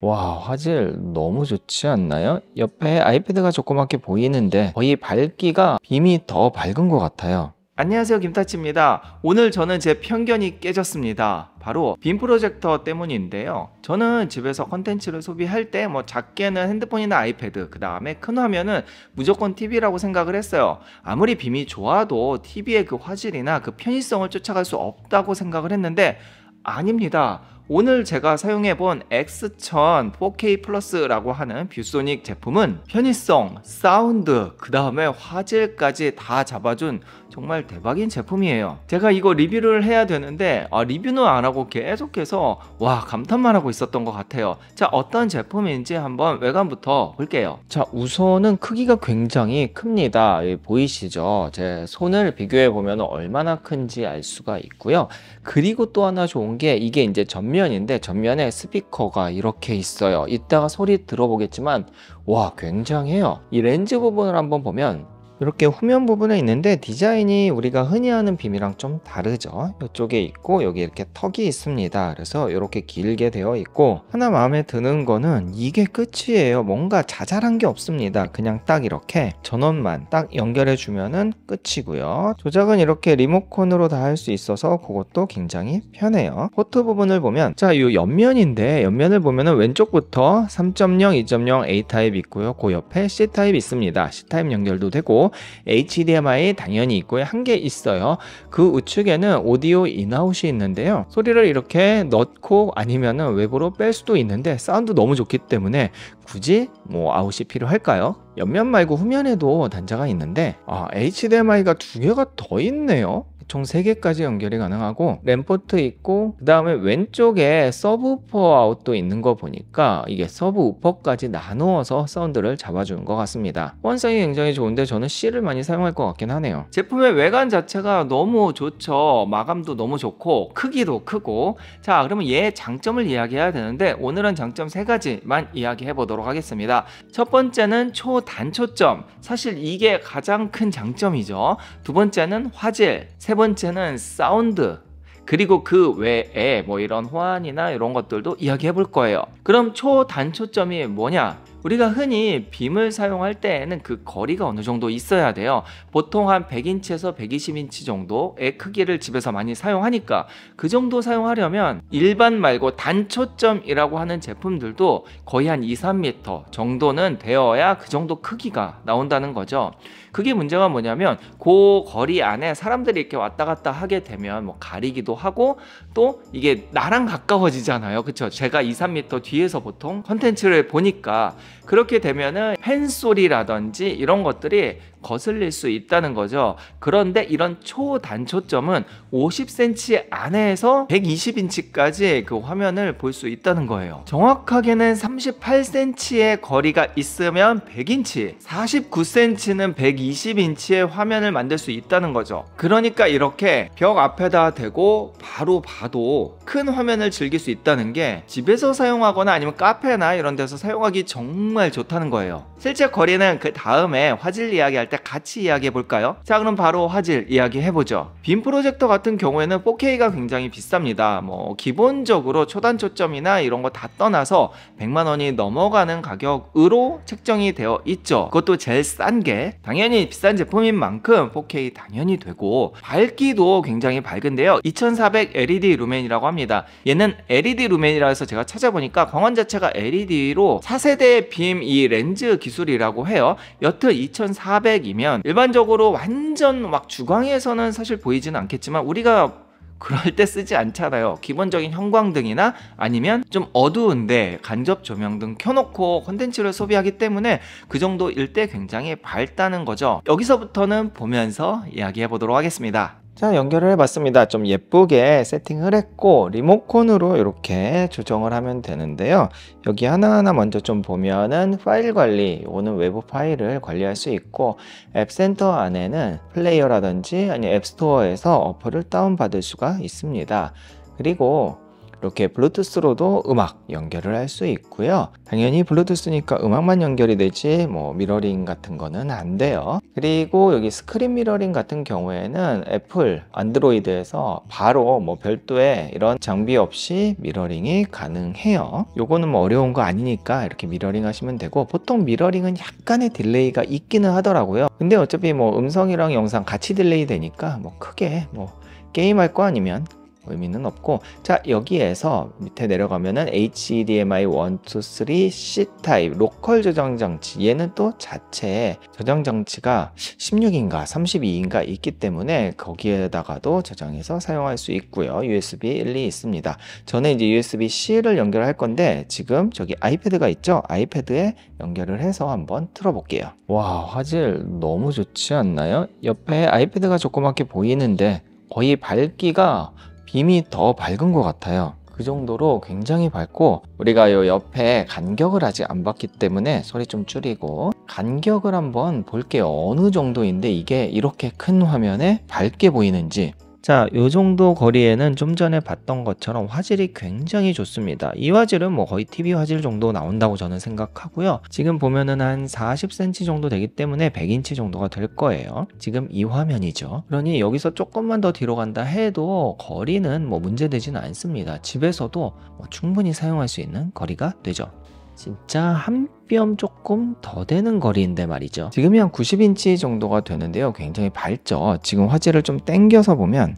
와 화질 너무 좋지 않나요? 옆에 아이패드가 조그맣게 보이는데 거의 밝기가 빔이 더 밝은 것 같아요 안녕하세요 김타치입니다 오늘 저는 제 편견이 깨졌습니다 바로 빔 프로젝터 때문인데요 저는 집에서 컨텐츠를 소비할 때 뭐 작게는 핸드폰이나 아이패드 그 다음에 큰 화면은 무조건 TV라고 생각을 했어요 아무리 빔이 좋아도 TV의 그 화질이나 그 편의성을 쫓아갈 수 없다고 생각을 했는데 아닙니다 오늘 제가 사용해본 X1000 4K 플러스라고 하는 뷰소닉 제품은 편의성, 사운드, 그 다음에 화질까지 다 잡아준 정말 대박인 제품이에요 제가 이거 리뷰를 해야 되는데 아, 리뷰는 안하고 계속해서 와 감탄만 하고 있었던 것 같아요 자 어떤 제품인지 한번 외관부터 볼게요 자 우선은 크기가 굉장히 큽니다 보이시죠 제 손을 비교해 보면 얼마나 큰지 알 수가 있고요 그리고 또 하나 좋은 게 이게 이제 전면 전면인데 전면에 스피커가 이렇게 있어요 이따가 소리 들어보겠지만 와 굉장해요 이 렌즈 부분을 한번 보면 이렇게 후면 부분에 있는데 디자인이 우리가 흔히 하는 빔이랑 좀 다르죠 이쪽에 있고 여기 이렇게 턱이 있습니다 그래서 이렇게 길게 되어 있고 하나 마음에 드는 거는 이게 끝이에요 뭔가 자잘한 게 없습니다 그냥 딱 이렇게 전원만 딱 연결해 주면은 끝이고요 조작은 이렇게 리모컨으로 다 할 수 있어서 그것도 굉장히 편해요 포트 부분을 보면 자 이 옆면인데 옆면을 보면은 왼쪽부터 3.0, 2.0 A타입 있고요 그 옆에 C타입 있습니다 C타입 연결도 되고 HDMI 당연히 있고요. 한개 있어요. 그 우측에는 오디오 인아웃이 있는데요. 소리를 이렇게 넣고 아니면은 외부로 뺄 수도 있는데 사운드 너무 좋기 때문에 굳이 뭐 아웃이 필요할까요? 옆면 말고 후면에도 단자가 있는데 아, HDMI가 두 개가 더 있네요. 총 3개까지 연결이 가능하고 램포트 있고 그 다음에 왼쪽에 서브우퍼 아웃도 있는 거 보니까 이게 서브우퍼까지 나누어서 사운드를 잡아주는 것 같습니다 호환성이 굉장히 좋은데 저는 C를 많이 사용할 것 같긴 하네요 제품의 외관 자체가 너무 좋죠 마감도 너무 좋고 크기도 크고 자 그러면 얘의 장점을 이야기해야 되는데 오늘은 장점 3가지만 이야기해 보도록 보도록 하겠습니다. 첫 번째는 초단초점. 사실 이게 가장 큰 장점이죠. 두 번째는 화질, 세 번째는 사운드, 그리고 그 외에 뭐 이런 호환이나 이런 것들도 이야기해 볼 거예요. 그럼 초단초점이 뭐냐? 우리가 흔히 빔을 사용할 때에는 그 거리가 어느 정도 있어야 돼요. 보통 한 100인치에서 120인치 정도의 크기를 집에서 많이 사용하니까 그 정도 사용하려면 일반 말고 단초점이라고 하는 제품들도 거의 한 2, 3m 정도는 되어야 그 정도 크기가 나온다는 거죠. 그게 문제가 뭐냐면 그 거리 안에 사람들이 이렇게 왔다 갔다 하게 되면 뭐 가리기도 하고 또 이게 나랑 가까워지잖아요. 그렇죠? 제가 2, 3m 뒤에서 보통 컨텐츠를 보니까 그렇게 되면은 팬소리라든지 이런 것들이 거슬릴 수 있다는 거죠. 그런데 이런 초단초점은 50cm 안에서 120인치까지 그 화면을 볼 수 있다는 거예요. 정확하게는 38cm의 거리가 있으면 100인치, 49cm는 120인치의 화면을 만들 수 있다는 거죠. 그러니까 이렇게 벽 앞에다 대고 바로 봐도 큰 화면을 즐길 수 있다는 게 집에서 사용하거나 아니면 카페나 이런 데서 사용하기 정말 좋다는 거예요. 실제 거리는 그 다음에 화질 이야기할 때 같이 이야기해 볼까요? 자 그럼 바로 화질 이야기해 보죠. 빔 프로젝터 같은 경우에는 4K가 굉장히 비쌉니다. 뭐 기본적으로 초단 초점이나 이런 거 다 떠나서 100만 원이 넘어가는 가격으로 책정이 되어 있죠. 그것도 제일 싼 게 당연히 비싼 제품인 만큼 4K 당연히 되고 밝기도 굉장히 밝은데요. 2400 컴팩 e LED 루멘이라고 합니다. 얘는 LED 루멘이라 해서 제가 찾아보니까 광원 자체가 LED로 4세대 BME 렌즈 기술이라고 해요. 여튼 2400이면 일반적으로 완전 막 주광에서는 사실 보이지는 않겠지만 우리가 그럴 때 쓰지 않잖아요 기본적인 형광등이나 아니면 좀 어두운데 간접 조명등 켜놓고 컨텐츠를 소비하기 때문에 그 정도일 때 굉장히 밝다는 거죠 여기서부터는 보면서 이야기해 보도록 하겠습니다 자 연결을 해봤습니다 좀 예쁘게 세팅을 했고 리모컨으로 이렇게 조정을 하면 되는데요 여기 하나하나 먼저 좀 보면은 파일 관리 오는 외부 파일을 관리할 수 있고 앱센터 안에는 플레이어라든지 아니 앱스토어에서 어플을 다운받을 수가 있습니다 그리고 이렇게 블루투스로도 음악 연결을 할 수 있고요. 당연히 블루투스니까 음악만 연결이 되지 뭐 미러링 같은 거는 안 돼요. 그리고 여기 스크린 미러링 같은 경우에는 애플, 안드로이드에서 바로 뭐 별도의 이런 장비 없이 미러링이 가능해요. 요거는 뭐 어려운 거 아니니까 이렇게 미러링 하시면 되고 보통 미러링은 약간의 딜레이가 있기는 하더라고요. 근데 어차피 뭐 음성이랑 영상 같이 딜레이 되니까 뭐 크게 뭐 게임할 거 아니면 의미는 없고 자 여기에서 밑에 내려가면은 HDMI 1, 2, 3 C 타입 로컬 저장 장치 얘는 또 자체에 저장 장치가 16인가 32인가 있기 때문에 거기에다가도 저장해서 사용할 수 있고요 USB 1, 2 있습니다 전에 이제 USB C를 연결할 건데 지금 저기 아이패드가 있죠 아이패드에 연결을 해서 한번 틀어볼게요 와 화질 너무 좋지 않나요? 옆에 아이패드가 조그맣게 보이는데 거의 밝기가 빔이 더 밝은 것 같아요. 그 정도로 굉장히 밝고 우리가 요 옆에 간격을 아직 안 봤기 때문에 소리 좀 줄이고 간격을 한번 볼게요. 어느 정도인데 이게 이렇게 큰 화면에 밝게 보이는지 자, 요 정도 거리에는 좀 전에 봤던 것처럼 화질이 굉장히 좋습니다. 이 화질은 뭐 거의 TV 화질 정도 나온다고 저는 생각하고요. 지금 보면은 한 40cm 정도 되기 때문에 100인치 정도가 될 거예요. 지금 이 화면이죠. 그러니 여기서 조금만 더 뒤로 간다 해도 거리는 뭐문제되진 않습니다. 집에서도 뭐 충분히 사용할 수 있는 거리가 되죠. 진짜 한 뼘 조금 더 되는 거리인데 말이죠. 지금이 한 90인치 정도가 되는데요. 굉장히 밝죠. 지금 화질을 좀 땡겨서 보면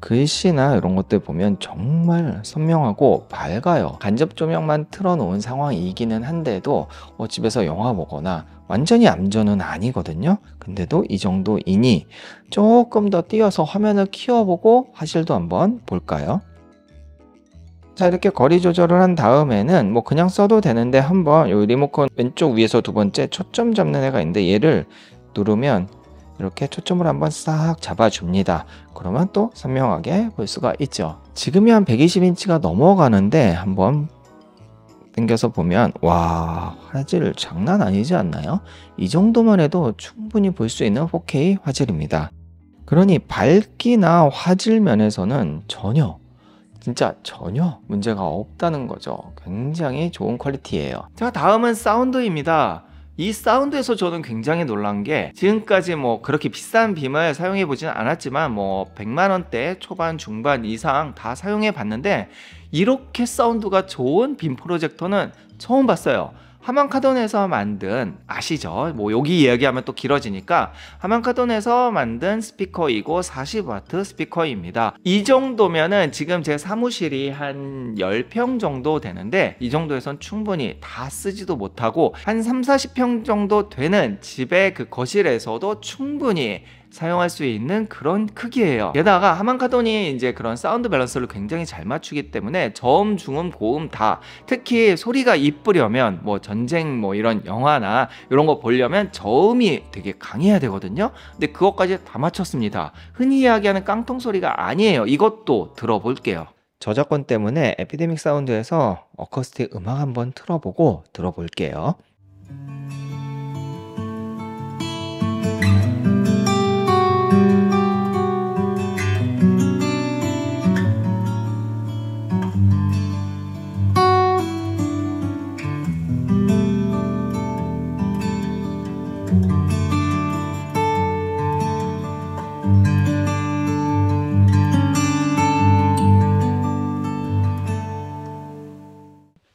글씨나 이런 것들 보면 정말 선명하고 밝아요. 간접 조명만 틀어놓은 상황이기는 한데도 어, 집에서 영화 보거나 완전히 암전은 아니거든요. 근데도 이 정도이니 조금 더 띄어서 화면을 키워보고 화질도 한번 볼까요? 자 이렇게 거리 조절을 한 다음에는 뭐 그냥 써도 되는데 한번 요 리모컨 왼쪽 위에서 두 번째 초점 잡는 애가 있는데 얘를 누르면 이렇게 초점을 한번 싹 잡아줍니다. 그러면 또 선명하게 볼 수가 있죠. 지금이 한 120인치가 넘어가는데 한번 당겨서 보면 와 화질 장난 아니지 않나요? 이 정도만 해도 충분히 볼 수 있는 4K 화질입니다. 그러니 밝기나 화질 면에서는 전혀 진짜 전혀 문제가 없다는 거죠. 굉장히 좋은 퀄리티예요. 자, 다음은 사운드입니다. 이 사운드에서 저는 굉장히 놀란 게 지금까지 뭐 그렇게 비싼 빔을 사용해 보진 않았지만 뭐 100만 원대 초반 중반 이상 다 사용해 봤는데 이렇게 사운드가 좋은 빔 프로젝터는 처음 봤어요. 하만카돈에서 만든 아시죠? 뭐 여기 이야기하면 또 길어지니까 하만카돈에서 만든 스피커이고 40와트 스피커입니다. 이 정도면은 지금 제 사무실이 한 10평 정도 되는데 이 정도에선 충분히 다 쓰지도 못하고 한 3, 40평 정도 되는 집의 그 거실에서도 충분히 사용할 수 있는 그런 크기예요. 게다가 하만카돈이 이제 그런 사운드 밸런스를 굉장히 잘 맞추기 때문에 저음, 중음, 고음 다 특히 소리가 이쁘려면 뭐 전쟁 뭐 이런 영화나 이런 거 보려면 저음이 되게 강해야 되거든요. 근데 그것까지 다 맞췄습니다. 흔히 이야기하는 깡통 소리가 아니에요. 이것도 들어볼게요. 저작권 때문에 에피데믹 사운드에서 어쿠스틱 음악 한번 틀어보고 들어볼게요.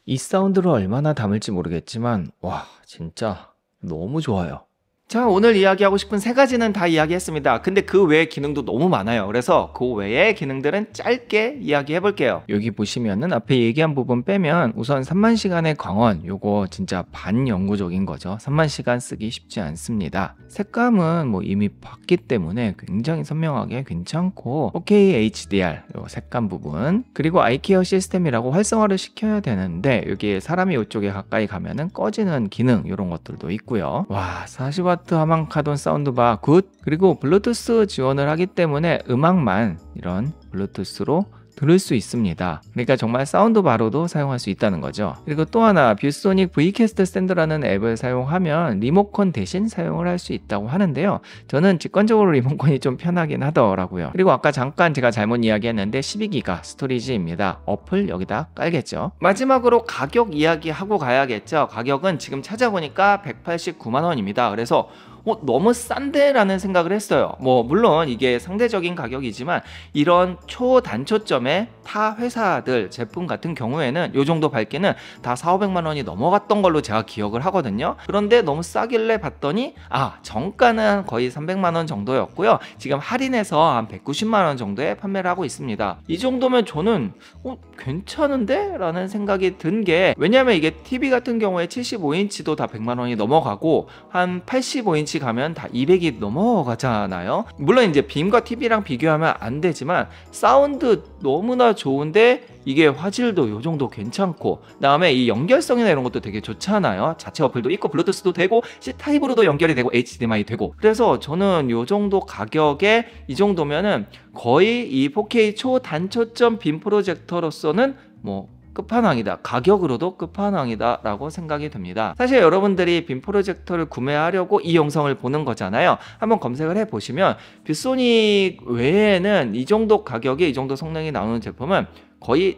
이 사운드를 얼마나 담을지 모르겠지만, 와, 진짜 너무 좋아요. 자, 오늘 이야기하고 싶은 세 가지는 다 이야기했습니다. 근데 그 외의 기능도 너무 많아요. 그래서 그 외의 기능들은 짧게 이야기해 볼게요. 여기 보시면은 앞에 얘기한 부분 빼면 우선 3만 시간의 광원 요거 진짜 반영구적인 거죠. 3만 시간 쓰기 쉽지 않습니다. 색감은 뭐 이미 봤기 때문에 굉장히 선명하게 괜찮고 OK HDR 요 색감 부분 그리고 아이케어 시스템이라고 활성화를 시켜야 되는데 여기 에 사람이 이쪽에 가까이 가면은 꺼지는 기능 이런 것들도 있고요. 와 40W 컴팩트 하만카돈 사운드바 굿 그리고 블루투스 지원을 하기 때문에 음악만 이런 블루투스로 들을 수 있습니다. 그러니까 정말 사운드 바로도 사용할 수 있다는 거죠. 그리고 또 하나 뷰소닉 V캐스트 샌드라는 앱을 사용하면 리모컨 대신 사용을 할 수 있다고 하는데요. 저는 직관적으로 리모컨이 좀 편하긴 하더라고요. 그리고 아까 잠깐 제가 잘못 이야기했는데 12기가 스토리지입니다. 어플 여기다 깔겠죠. 마지막으로 가격 이야기하고 가야겠죠. 가격은 지금 찾아보니까 189만 원입니다. 그래서 어, 너무 싼데라는 생각을 했어요. 뭐 물론 이게 상대적인 가격이지만 이런 초단초점의 타 회사들 제품 같은 경우에는 요 정도 밝기는 다 4, 500만 원이 넘어갔던 걸로 제가 기억을 하거든요. 그런데 너무 싸길래 봤더니 아, 정가는 거의 300만 원 정도였고요. 지금 할인해서 한 190만 원 정도에 판매를 하고 있습니다. 이 정도면 저는 어, 괜찮은데? 라는 생각이 든 게 왜냐면 이게 TV 같은 경우에 75인치도 다 100만 원이 넘어가고 한 85인치 같이 가면 다 200이 넘어가잖아요. 물론 이제 빔과 TV랑 비교하면 안 되지만 사운드 너무나 좋은데 이게 화질도 요 정도 괜찮고 그다음에 이 연결성이나 이런 것도 되게 좋잖아요. 자체 어플도 있고 블루투스도 되고 C타입으로도 연결이 되고 HDMI 되고 그래서 저는 요 정도 가격에 이 정도면은 거의 이 4K 초단초점 빔 프로젝터로서는 뭐 끝판왕이다. 가격으로도 끝판왕이다라고 생각이 됩니다. 사실 여러분들이 빔 프로젝터를 구매하려고 이 영상을 보는 거잖아요. 한번 검색을 해 보시면 뷰소닉 외에는 이 정도 가격에 이 정도 성능이 나오는 제품은 거의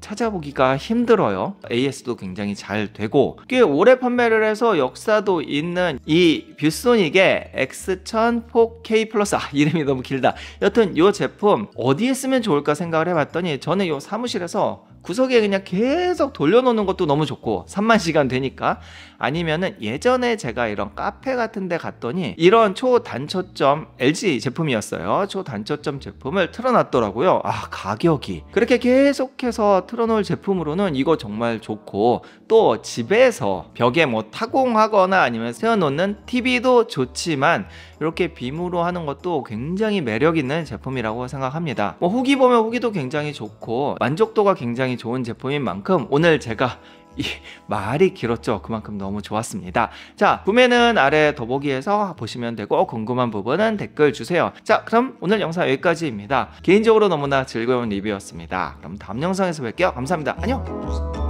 찾아보기가 힘들어요. AS도 굉장히 잘 되고 꽤 오래 판매를 해서 역사도 있는 이 뷰소닉의 X1000 4K 플러스 아 이름이 너무 길다. 여튼 이 제품 어디에 쓰면 좋을까 생각을 해봤더니 저는 이 사무실에서 구석에 그냥 계속 돌려놓는 것도 너무 좋고 3만 시간 되니까 아니면은 예전에 제가 이런 카페 같은 데 갔더니 이런 초단초점 LG 제품이었어요 초단초점 제품을 틀어놨더라고요 아 가격이 그렇게 계속해서 틀어놓을 제품으로는 이거 정말 좋고 또 집에서 벽에 뭐 타공하거나 아니면 세워놓는 TV도 좋지만 이렇게 빔으로 하는 것도 굉장히 매력 있는 제품이라고 생각합니다 뭐 후기 보면 후기도 굉장히 좋고 만족도가 굉장히 굉장히 좋은 제품인 만큼 오늘 제가 이 말이 길었죠. 그만큼 너무 좋았습니다. 자, 구매는 아래 더보기에서 보시면 되고 궁금한 부분은 댓글 주세요. 자, 그럼 오늘 영상 여기까지입니다. 개인적으로 너무나 즐거운 리뷰였습니다. 그럼 다음 영상에서 뵐게요. 감사합니다. 안녕.